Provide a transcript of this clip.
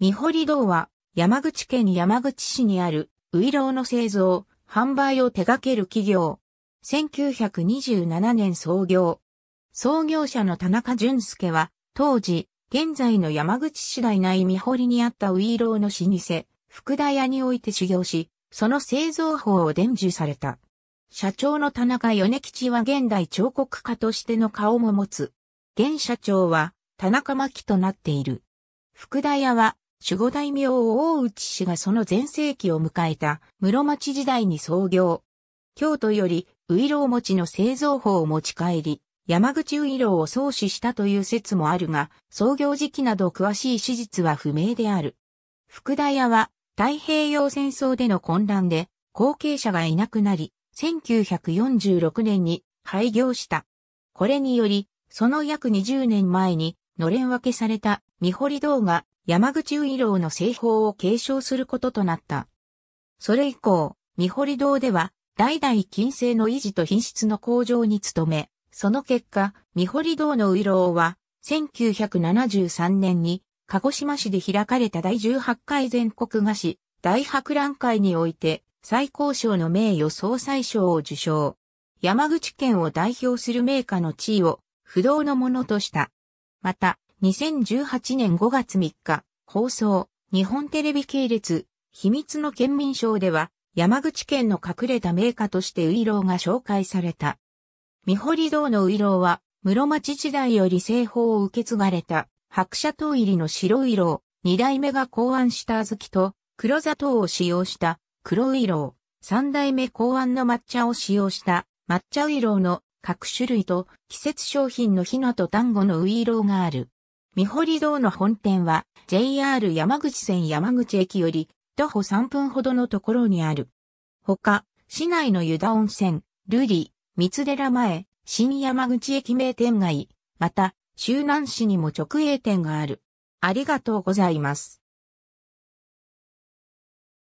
三堀堂は山口県山口市にあるウイローの製造、販売を手掛ける企業。1927年創業。創業者の田中淳介は当時、現在の山口市内内三堀にあったウイローの老舗、福田屋において修行し、その製造法を伝授された。社長の田中米吉は現代彫刻家としての顔も持つ。現社長は田中真となっている。福田屋は守護大名大内氏がその前世紀を迎えた室町時代に創業。京都より、ウイロウ餅の製造法を持ち帰り、山口ウイロウを創始したという説もあるが、創業時期など詳しい史実は不明である。福田屋は、太平洋戦争での混乱で、後継者がいなくなり、1946年に廃業した。これにより、その約20年前に、のれん分けされた見掘り堂が山口運郎の製法を継承することとなった。それ以降、三堀堂では、代々金星の維持と品質の向上に努め、その結果、三堀堂の運郎は、1973年に、鹿児島市で開かれた第18回全国菓子、大博覧会において、最高賞の名誉総裁賞を受賞。山口県を代表する名家の地位を、不動のものとした。また、2018年5月3日、放送、日本テレビ系列、秘密の県民賞では、山口県の隠れた名家としてウイローが紹介された。三堀堂のウイローは、室町時代より製法を受け継がれた、白砂糖入りの白ウイロー、二代目が考案した小豆と、黒砂糖を使用した黒ウイロー、三代目考案の抹茶を使用した抹茶ウイローの各種類と季節商品のヒナと単語のウイローがある。三堀堂の本店は JR 山口線山口駅より徒歩3分ほどのところにある。他、市内の湯田温泉、瑠璃、三寺前、新山口駅名店街、また、周南市にも直営店がある。ありがとうございます。